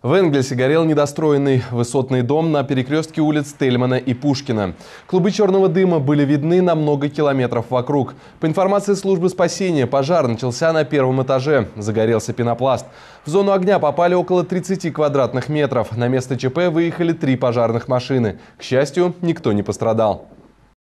В Энгельсе горел недостроенный высотный дом на перекрестке улиц Тельмана и Пушкина. Клубы черного дыма были видны на много километров вокруг. По информации службы спасения, пожар начался на первом этаже. Загорелся пенопласт. В зону огня попали около 30 квадратных метров. На место ЧП выехали три пожарных машины. К счастью, никто не пострадал.